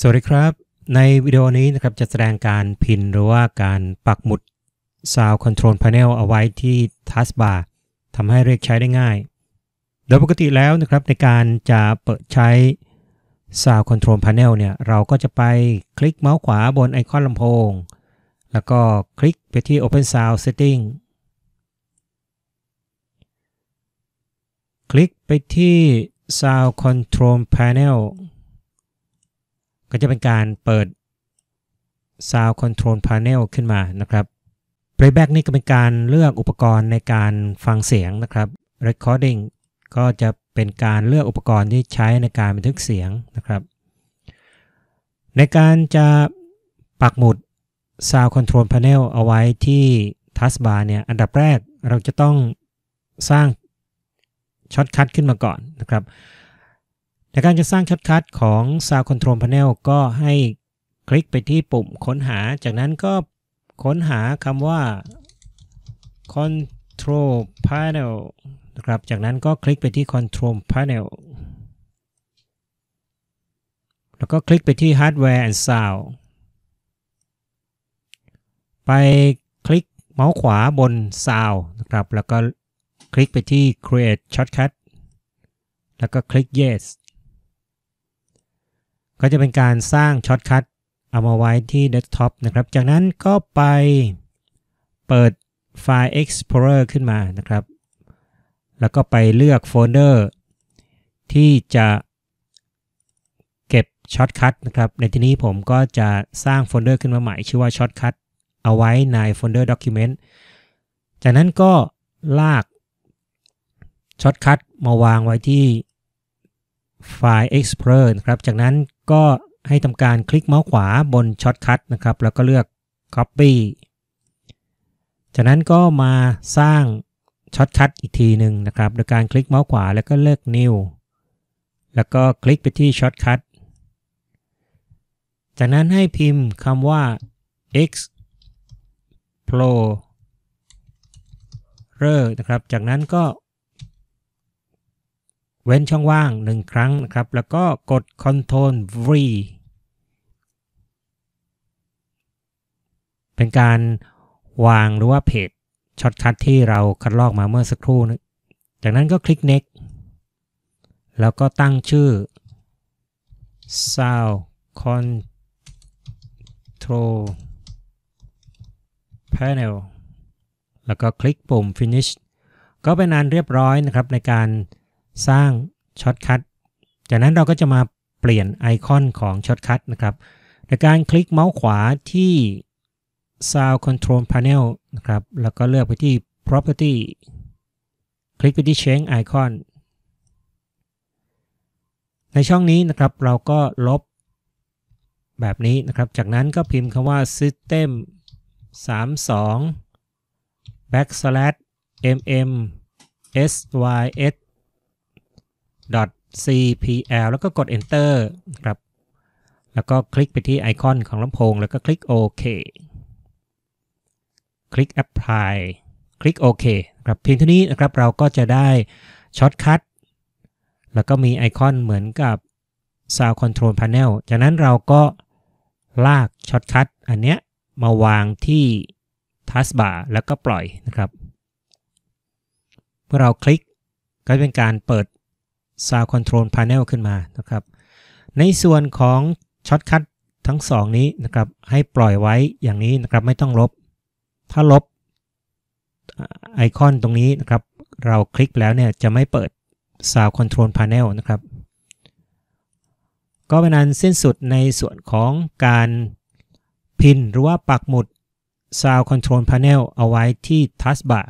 สวัสดีครับในวิดีโอนี้นะครับจะแสดงการพิน หรือว่าการปักหมุด Sound Control Panel เอาไว้ที่ Taskbar ทำให้เรียกใช้ได้ง่าย โดยปกติแล้วนะครับในการจะเปิดใช้ Sound Control Panel เนี่ยเราก็จะไปคลิกเมาส์ขวาบนไอคอนลำโพง แล้วก็คลิกไปที่ Open Sound Setting คลิกไปที่ Sound Control Panel ก็จะเป็นการเปิด Sound Control Panel ขึ้นมานะครับ Playback นี่ก็เป็นการเลือกอุปกรณ์ในการฟังเสียงนะครับ Recording ก็จะเป็นการเลือกอุปกรณ์ที่ใช้ในการบันทึกเสียงนะครับ ในการจะปักหมุด Sound Control Panel เอาไว้ที่ Taskbar เนี่ย อันดับแรกเราจะต้องสร้างช็อตคัทขึ้นมาก่อนนะครับในการจะสร้างช็อตคัทของ Sound Control Panel ก็ให้คลิกไปที่ปุ่มค้นหา จากนั้นก็ค้นหาคำว่า Control Panel นะครับ จากนั้นก็คลิกไปที่ Control Panel แล้วก็คลิกไปที่ Hardware and Sound ไปคลิกเมาส์ขวาบน Sound นะครับ แล้วก็คลิกไปที่ Create Shortcut แล้วก็คลิก Yes ก็จะเป็นการสร้างช็อตคัทเอามาไว้ที่เดสก์ท็อปนะครับ จากนั้นก็ไปเปิดไฟล์ Explorer ขึ้นมานะครับ แล้วก็ไปเลือกโฟลเดอร์ที่จะเก็บช็อตคัทนะครับ ในที่นี้ผมก็จะสร้างโฟลเดอร์ขึ้นมาใหม่ ชื่อว่าช็อตคัทเอาไว้ในโฟลเดอร์ Document จากนั้นก็ลากช็อตคัทมาวางไว้ที่ไฟล์ Explorer นะครับ จากนั้นก็ให้ทำการคลิกเมาส์ขวาบนช็อตคัทนะครับ แล้วก็เลือก Copy จากนั้นก็มาสร้างช็อตคัทอีกทีหนึ่งนะครับโดยการคลิกเมาส์ขวาแล้วก็เลือก New แล้วก็คลิกไปที่ช็อตคัท จากนั้นให้พิมพ์คำว่า x p r o r e เรนะครับ จากนั้นก็เว้นช่องว่าง1ครั้งนะครับ แล้วก็กด Ctrl V เป็นการวางหรือว่าเพจช็อตคัทที่เราคัดลอกมาเมื่อสักครู่นะจากนั้นก็คลิก next แล้วก็ตั้งชื่อ sound control panel แล้วก็คลิกปุ่ม finish ก็เป็นอันเรียบร้อยนะครับในการสร้างช็อตคัทจากนั้นเราก็จะมาเปลี่ยนไอคอนของช็อตคัทนะครับโดยการคลิกเมาส์ขวาที่ Sound Control Panel นะครับแล้วก็เลือกไปที่ Property คลิกไปที่ Change Icon ในช่องนี้นะครับ เราก็ลบแบบนี้นะครับ จากนั้นก็พิมพ์คำว่า system 32 backslash mm sys .cpl แล้วก็กด enter ครับ แล้วก็คลิกไปที่ไอคอนของลำโพง แล้วก็คลิก OK คลิก apply คลิก OK ครับ เพียงเท่านี้นะครับ เราก็จะได้ช็อตคัทแล้วก็มีไอคอนเหมือนกับ Sound Control Panel จากนั้นเราก็ลากช็อตคัทอันเนี้ยมาวางที่ Taskbar แล้วก็ปล่อยนะครับ เมื่อเราคลิกก็เป็นการเปิด Sound Control Panel ขึ้นมานะครับในส่วนของช็อตคัททั้ง 2 นี้นะครับให้ปล่อยไว้อย่างนี้นะครับไม่ต้องลบ ถ้าลบไอคอนตรงนี้นะครับเราคลิกแล้วเนี่ยจะไม่เปิด Sound Control Panel นะครับก็เป็นอันสิ้นสุดในส่วนของการพินหรือว่าปักหมุด Sound Control Panel เอาไว้ที่ Taskbar